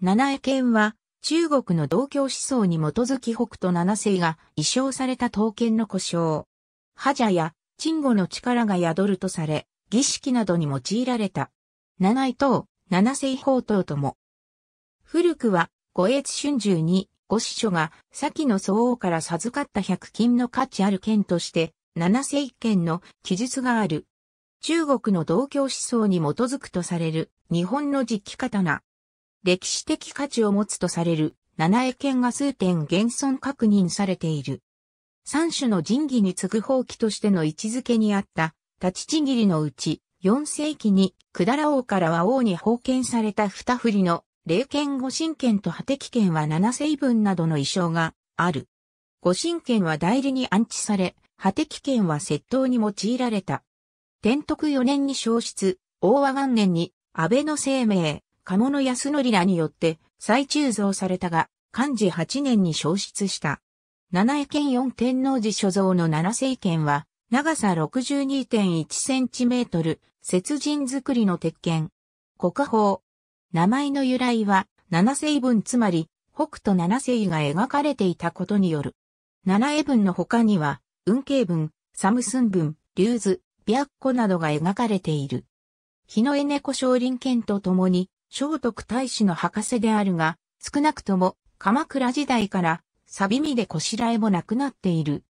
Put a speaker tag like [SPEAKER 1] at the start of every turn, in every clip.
[SPEAKER 1] 七重県は、中国の道教思想に基づき北斗七世が移称された刀剣の故障。覇者や、鎮護の力が宿るとされ、儀式などに用いられた。七井刀、七世宝刀とも。古くは、五越春秋に、五師匠が、先の総王から授かった百金の価値ある剣として、七世剣の記述がある。中国の道教思想に基づくとされる、日本の実機刀。歴史的価値を持つとされる七重剣が数点現存確認されている。三種の神器に次ぐ法棄としての位置づけにあった立ちちぎりのうち四世紀に百済王からは王に封建された二振りの霊剣五神剣と破敵剣は七世分などの衣装がある。五神剣は代理に安置され、破敵剣は窃盗に用いられた。天徳四年に消失、大和元年に安倍の生命、鴨の安則らによって再鋳造されたが、漢字8年に消失した。七重県四天王寺所蔵の七聖剣は、長さ62.1センチメートル、雪人作りの鉄剣。国宝。名前の由来は、七聖文つまり、北斗七聖が描かれていたことによる。七絵文の他には、運慶文、サムスン文、竜図、白虎などが描かれている。日の絵猫少林剣と共に、聖徳太子の博士であるが、少なくとも鎌倉時代からサビミでこしらえもなくなっている。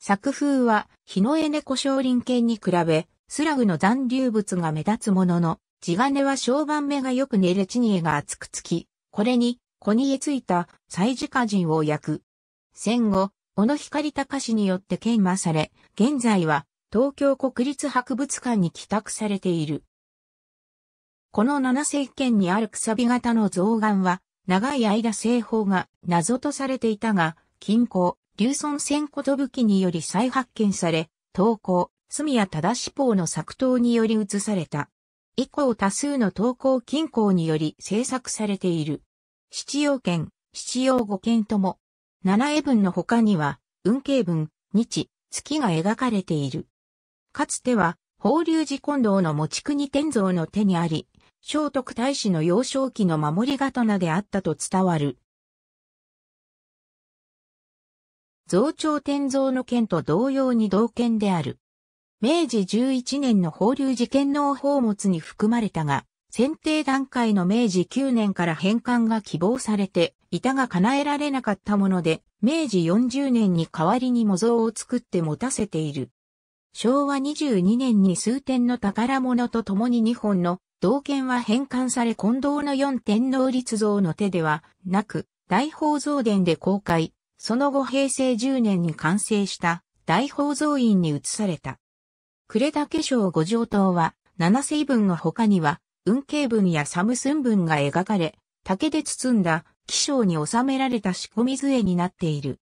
[SPEAKER 1] 作風は日の絵猫少林犬に比べ、スラグの残留物が目立つものの、地金は小判目がよく寝れちに絵が厚くつき、これに、子にえついた祭事家人を焼く。戦後、小野光隆氏によって研磨され、現在は東京国立博物館に帰宅されている。この七石剣にあるくさび型の象眼は、長い間製法が謎とされていたが、近郊、流村千こと武器により再発見され、投稿、隅谷忠志法の作刀により移された。以降多数の投稿近郊により制作されている。七曜剣、七曜五剣とも、七絵文の他には、運慶文、日、月が描かれている。かつては、法隆寺近道の持ち国天造の手にあり、聖徳太子の幼少期の守り刀であったと伝わる。増長天造の剣と同様に同剣である。明治11年の法隆寺剣の宝物に含まれたが、選定段階の明治9年から返還が希望されて、板が叶えられなかったもので、明治40年に代わりに模造を作って持たせている。昭和22年に数点の宝物と共に2本の銅剣は返還され近藤の四天皇立像の手ではなく、大宝蔵殿で公開、その後平成10年に完成した大宝蔵院に移された。呉化粧五条島は、七世文の他には、運慶文やサムスン文が描かれ、竹で包んだ、気象に収められた仕込み杖になっている。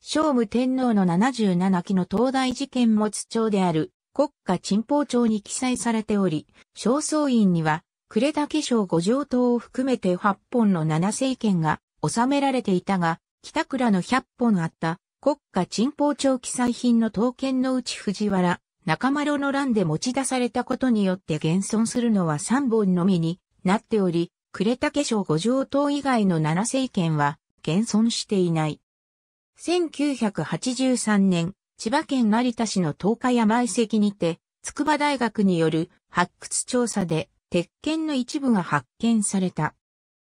[SPEAKER 1] 聖武天皇の77期の東大事件も津である国家鎮宝帳に記載されており、正倉院には、呉竹省五条島を含めて8本の七政権が収められていたが、北倉の100本あった国家鎮宝帳記載品の刀剣のうち藤原、中丸の乱で持ち出されたことによって現存するのは3本のみになっており、呉竹省五条島以外の七政権は現存していない。1983年、千葉県成田市の東海山遺跡にて、筑波大学による発掘調査で、鉄剣の一部が発見された。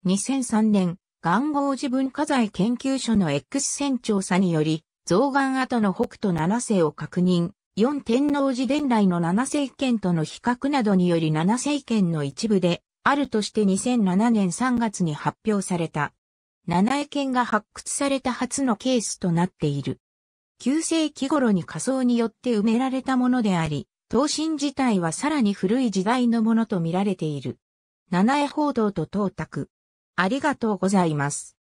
[SPEAKER 1] 2003年、岩合寺文化財研究所の X 線調査により、増岩跡の北斗七世を確認、四天王寺伝来の七世剣との比較などにより七世圏の一部で、あるとして2007年3月に発表された。七重県が発掘された初のケースとなっている。9世紀頃に仮想によって埋められたものであり、刀身自体はさらに古い時代のものと見られている。七重報道と到卓。ありがとうございます。